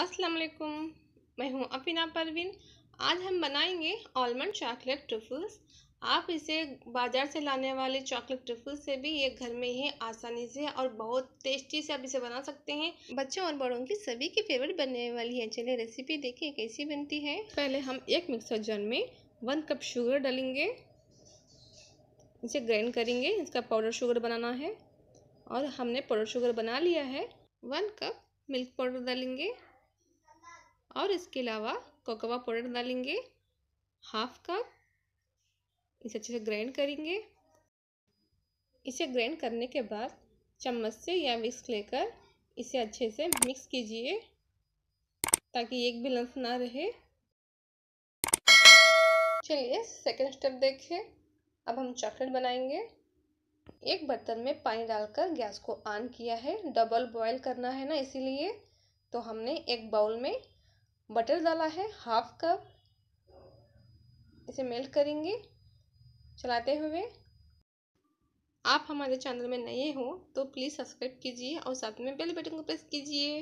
अस्सलाम वालेकुम मैं हूँ अपिना परवीन आज हम बनाएंगे आलमंड चॉकलेट ट्रफल्स आप इसे बाज़ार से लाने वाले चॉकलेट ट्रफल्स से भी ये घर में ही आसानी से और बहुत टेस्टी से आप इसे बना सकते हैं बच्चों और बड़ों की सभी की फेवरेट बनने वाली है चलिए रेसिपी देखिए कैसी बनती है पहले हम एक मिक्सर जार में वन कप शुगर डालेंगे इसे ग्राइंड करेंगे इसका पाउडर शुगर बनाना है और हमने पाउडर शुगर बना लिया है वन कप मिल्क पाउडर डालेंगे और इसके अलावा कोकोवा पाउडर डालेंगे हाफ कप इसे अच्छे से ग्राइंड करेंगे इसे ग्राइंड करने के बाद चम्मच से या विस्क लेकर इसे अच्छे से मिक्स कीजिए ताकि एक भी लंस ना रहे चलिए सेकेंड स्टेप देखें अब हम चॉकलेट बनाएंगे एक बर्तन में पानी डालकर गैस को ऑन किया है डबल बॉईल करना है ना इसीलिए तो हमने एक बाउल में बटर डाला है हाफ कप इसे मेल्ट करेंगे चलाते हुए आप हमारे चैनल में नए हो तो प्लीज़ सब्सक्राइब कीजिए और साथ में बेल बटन को प्रेस कीजिए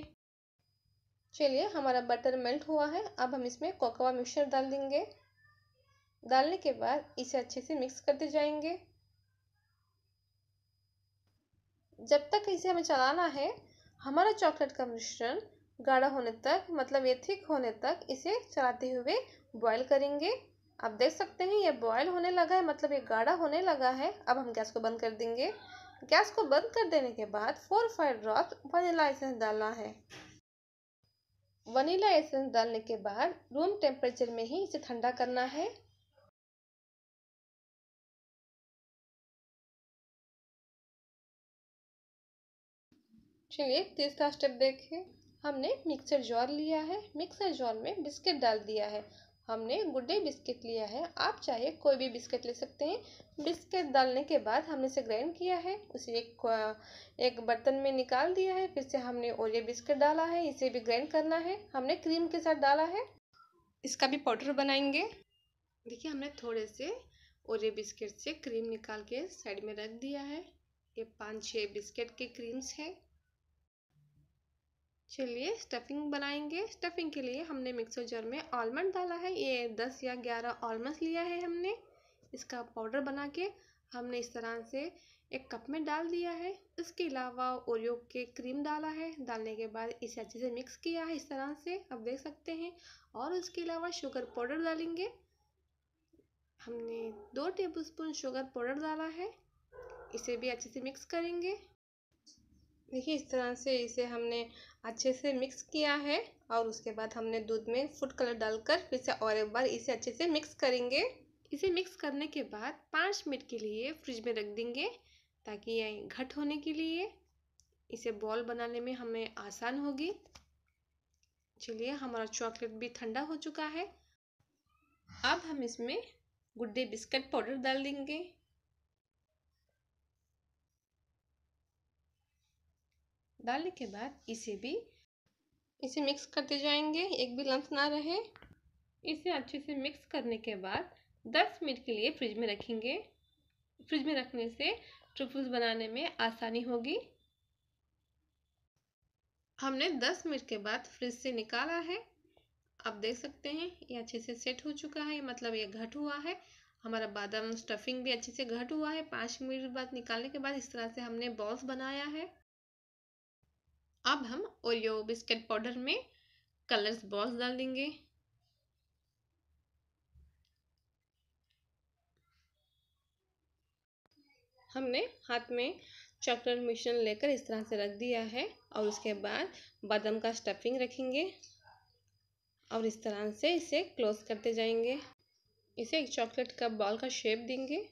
चलिए हमारा बटर मेल्ट हुआ है अब हम इसमें कोकोवा मिक्सचर डाल देंगे डालने के बाद इसे अच्छे से मिक्स करते जाएंगे जब तक इसे हमें चलाना है हमारा चॉकलेट का मिश्रण गाढ़ा होने तक मतलब ये थिक होने तक इसे चलाते हुए बॉयल करेंगे आप देख सकते हैं ये बॉयल होने लगा है मतलब ये गाढ़ा होने लगा है अब हम गैस को बंद कर देंगे गैस को बंद कर देने के बाद four five drop vanilla essence डालना है वनीला एसेंस डालने के बाद रूम टेम्परेचर में ही इसे ठंडा करना है चलिए तीसरा स्टेप देखें हमने मिक्सर जार लिया है मिक्सर जार में बिस्किट डाल दिया है हमने गुड बिस्किट लिया है आप चाहे कोई भी बिस्किट ले सकते हैं बिस्किट डालने के बाद हमने इसे ग्राइंड किया है उसे एक एक बर्तन में निकाल दिया है फिर से हमने ये बिस्किट डाला है इसे भी ग्राइंड करना है हमने क्रीम के साथ डाला है इसका भी पाउडर बनाएंगे देखिए हमने थोड़े से ये बिस्किट से क्रीम निकाल के साइड में रख दिया है ये पाँच छः बिस्किट के क्रीम्स हैं चलिए स्टफिंग बनाएंगे स्टफिंग के लिए हमने मिक्सर जार में आलमंड डाला है ये दस या ग्यारह आलमंड लिया है हमने इसका पाउडर बना के हमने इस तरह से एक कप में डाल दिया है इसके अलावा ओरियो के क्रीम डाला है डालने के बाद इसे अच्छे से मिक्स किया है इस तरह से आप देख सकते हैं और उसके अलावा शुगर पाउडर डालेंगे हमने दो टेबलस्पून शुगर पाउडर डाला है इसे भी अच्छे से मिक्स करेंगे देखिए इस तरह से इसे हमने अच्छे से मिक्स किया है और उसके बाद हमने दूध में फूड कलर डालकर फिर से और एक बार इसे अच्छे से मिक्स करेंगे इसे मिक्स करने के बाद पाँच मिनट के लिए फ्रिज में रख देंगे ताकि ये घट होने के लिए इसे बॉल बनाने में हमें आसान होगी चलिए हमारा चॉकलेट भी ठंडा हो चुका है अब हम इसमें गुड्डे बिस्किट पाउडर डाल देंगे डालने के बाद इसे भी इसे मिक्स करते जाएंगे एक भी लंथ ना रहे इसे अच्छे से मिक्स करने के बाद 10 मिनट के लिए फ्रिज में रखेंगे फ्रिज में रखने से ट्रफल्स बनाने में आसानी होगी हमने 10 मिनट के बाद फ्रिज से निकाला है आप देख सकते हैं ये अच्छे से सेट हो चुका है मतलब ये घट हुआ है हमारा बादाम स्टफिंग भी अच्छे से घट हुआ है पाँच मिनट बाद निकालने के बाद इस तरह से हमने बॉल्स बनाया है अब हम ओरियो बिस्किट पाउडर में कलर्स बॉल्स डाल देंगे हमने हाथ में चॉकलेट मिश्रण लेकर इस तरह से रख दिया है और उसके बाद बादाम का स्टफिंग रखेंगे और इस तरह से इसे क्लोज करते जाएंगे इसे एक चॉकलेट का बॉल का शेप देंगे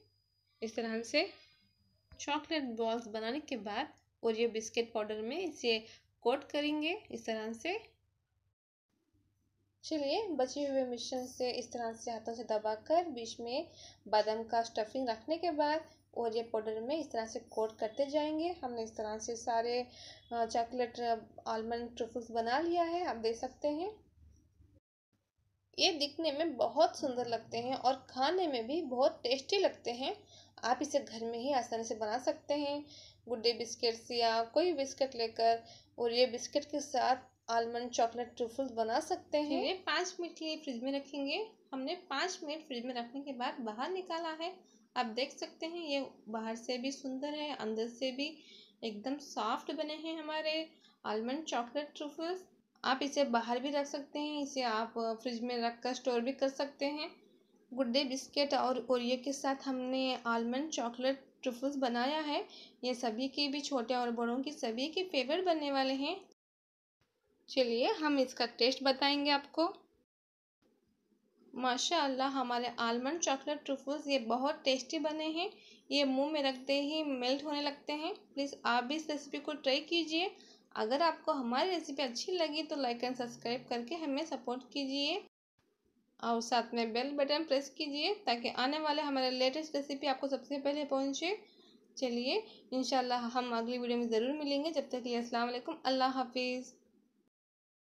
इस तरह से चॉकलेट बॉल्स बनाने के बाद और ये बिस्किट पाउडर में इसे कोट करेंगे इस तरह से चलिए बचे हुए मिश्रण से इस तरह से हाथों से दबाकर बीच में बादाम का स्टफिंग रखने के बाद ये पाउडर में इस तरह से कोट करते जाएंगे हमने इस तरह से सारे चॉकलेट आलमंड ट्रफल्स बना लिया है आप देख सकते हैं ये दिखने में बहुत सुंदर लगते हैं और खाने में भी बहुत टेस्टी लगते हैं आप इसे घर में ही आसानी से बना सकते हैं गुड्डे बिस्किट्स या कोई बिस्किट लेकर और ये बिस्किट के साथ आलमंड चॉकलेट ट्रूफल्स बना सकते हैं ये पाँच मिनट के लिए फ्रिज में रखेंगे हमने पाँच मिनट फ्रिज में रखने के बाद बाहर निकाला है आप देख सकते हैं ये बाहर से भी सुंदर है अंदर से भी एकदम सॉफ्ट बने हैं हमारे आलमंड चॉकलेट ट्रूफल्स आप इसे बाहर भी रख सकते हैं इसे आप फ्रिज में रख कर स्टोर भी कर सकते हैं गुड्डे बिस्किट और ओरियो के साथ हमने आलमंड चॉकलेट ट्रफल्स बनाया है ये सभी के भी छोटे और बड़ों की सभी के फेवरेट बनने वाले हैं चलिए हम इसका टेस्ट बताएंगे आपको माशाल्लाह हमारे आलमंड चॉकलेट ट्रफल्स ये बहुत टेस्टी बने हैं ये मुंह में रखते ही मेल्ट होने लगते हैं प्लीज़ आप भी इस रेसिपी को ट्राई कीजिए अगर आपको हमारी रेसिपी अच्छी लगी तो लाइक एंड सब्सक्राइब करके हमें सपोर्ट कीजिए और साथ में बेल बटन प्रेस कीजिए ताकि आने वाले हमारे लेटेस्ट रेसिपी आपको सबसे पहले पहुँचे चलिए इन हम अगली वीडियो में ज़रूर मिलेंगे जब तक के लिए असलम अल्लाह हाफिज़